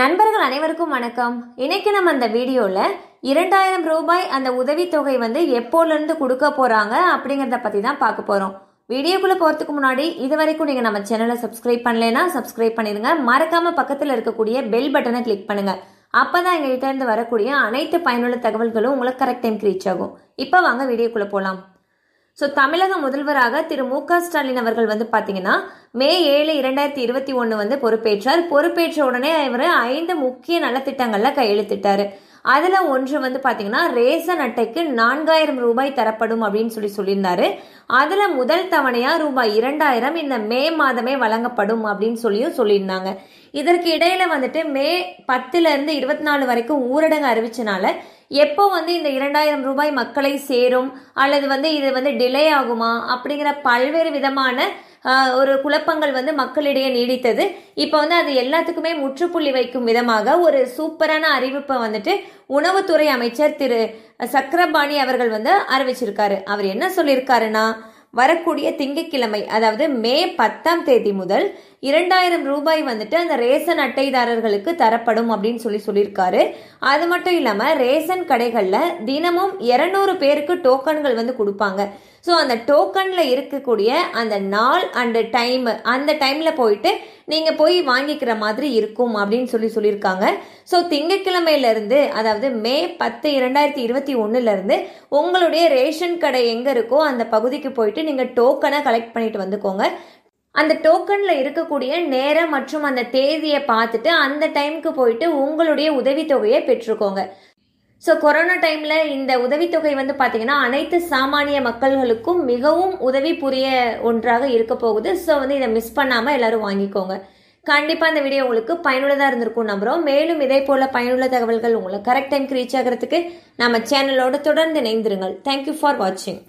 நண்பர்கள் அனைவருக்கும் வணக்கம் இன்னைக்கு நம்ம அந்த வீடியோவில் இரண்டாயிரம் ரூபாய் அந்த உதவித்தொகை வந்து எப்போலேருந்து கொடுக்க போகிறாங்க அப்படிங்கிறத பற்றி தான் பார்க்க போகிறோம் வீடியோக்குள்ளே போகிறதுக்கு முன்னாடி இது வரைக்கும் நீங்கள் நம்ம சேனலை சப்ஸ்கிரைப் பண்ணலைன்னா சப்ஸ்கிரைப் பண்ணிடுங்க மறக்காமல் பக்கத்தில் இருக்கக்கூடிய பெல் பட்டனை கிளிக் பண்ணுங்கள் அப்போ தான் எங்கள்கிட்டேருந்து வரக்கூடிய அனைத்து பயனுள்ள தகவல்களும் உங்களுக்கு கரெக்ட் டைம் ரீச் ஆகும் இப்போ வாங்க வீடியோக்குள்ளே போகலாம் ஸோ தமிழக முதல்வராக திரு மு க ஸ்டாலின் அவர்கள் வந்து பார்த்தீங்கன்னா மே ஏழு இரண்டாயிரத்தி இருபத்தி ஒன்று வந்து பொறுப்பேற்றார் பொறுப்பேற்ற உடனே இவர் ஐந்து முக்கிய நலத்திட்டங்களில் கையெழுத்திட்டார் அதில் ஒன்று வந்து பார்த்தீங்கன்னா ரேசன் அட்டைக்கு நான்காயிரம் ரூபாய் தரப்படும் அப்படின்னு சொல்லி சொல்லியிருந்தாரு அதில் முதல் தவணையாக ரூபாய் இரண்டாயிரம் இந்த மே மாதமே வழங்கப்படும் அப்படின்னு சொல்லியும் சொல்லியிருந்தாங்க இதற்கு இடையில வந்துட்டு மே பத்துலேருந்து இருபத்தி நாலு வரைக்கும் ஊரடங்கு அறிவிச்சனால எப்போ வந்து இந்த இரண்டாயிரம் ரூபாய் மக்களை சேரும் அல்லது வந்து இது வந்து டிலே ஆகுமா அப்படிங்கிற பல்வேறு விதமான ஒரு குழப்பங்கள் வந்து மக்களிடையே நீடித்தது இப்போ வந்து அது எல்லாத்துக்குமே முற்றுப்புள்ளி வைக்கும் விதமாக ஒரு சூப்பரான அறிவிப்பை வந்துட்டு உணவுத்துறை அமைச்சர் திரு சக்கரபாணி அவர்கள் வந்து அறிவிச்சிருக்காரு அவர் என்ன சொல்லியிருக்காருன்னா வரக்கூடிய திங்கக்கிழமை அதாவது மே பத்தாம் தேதி முதல் இரண்டாயிரம் ரூபாய் வந்துட்டு அந்த ரேசன் அட்டைதாரர்களுக்கு தரப்படும் அப்படின்னு சொல்லி சொல்லியிருக்காரு அது மட்டும் இல்லாமல் ரேசன் கடைகளில் தினமும் இரநூறு பேருக்கு டோக்கன்கள் வந்து கொடுப்பாங்க ஸோ அந்த டோக்கனில் இருக்கக்கூடிய அந்த நாள் அண்டு டைம் அந்த டைமில் போயிட்டு நீங்கள் போய் வாங்கிக்கிற மாதிரி இருக்கும் அப்படின்னு சொல்லி சொல்லியிருக்காங்க ஸோ திங்கக்கிழமையிலேருந்து அதாவது மே பத்து இரண்டாயிரத்தி இருபத்தி ஒன்றுலேருந்து உங்களுடைய ரேஷன் கடை எங்கே இருக்கோ அந்த பகுதிக்கு போயிட்டு நீங்கள் டோக்கனை கலெக்ட் பண்ணிட்டு வந்துக்கோங்க அந்த டோக்கனில் இருக்கக்கூடிய நேரம் மற்றும் அந்த தேதியை பார்த்துட்டு அந்த டைமுக்கு போயிட்டு உங்களுடைய உதவித்தொகையை பெற்றுக்கோங்க ஸோ கொரோனா டைமில் இந்த உதவித்தொகை வந்து பார்த்திங்கன்னா அனைத்து சாமானிய மக்கள்களுக்கும் மிகவும் உதவி புரிய ஒன்றாக இருக்க போகுது ஸோ வந்து இதை மிஸ் பண்ணாமல் எல்லோரும் வாங்கிக்கோங்க கண்டிப்பாக இந்த வீடியோ உங்களுக்கு பயனுள்ளதாக இருந்திருக்கும் நம்புகிறோம் மேலும் இதே போல் பயனுள்ள தகவல்கள் உங்களை கரெக்ட் டைம்க்கு ரீச் ஆகிறதுக்கு நம்ம சேனலோடு தொடர்ந்து இணைந்திருங்கள் தேங்க்யூ ஃபார் வாட்சிங்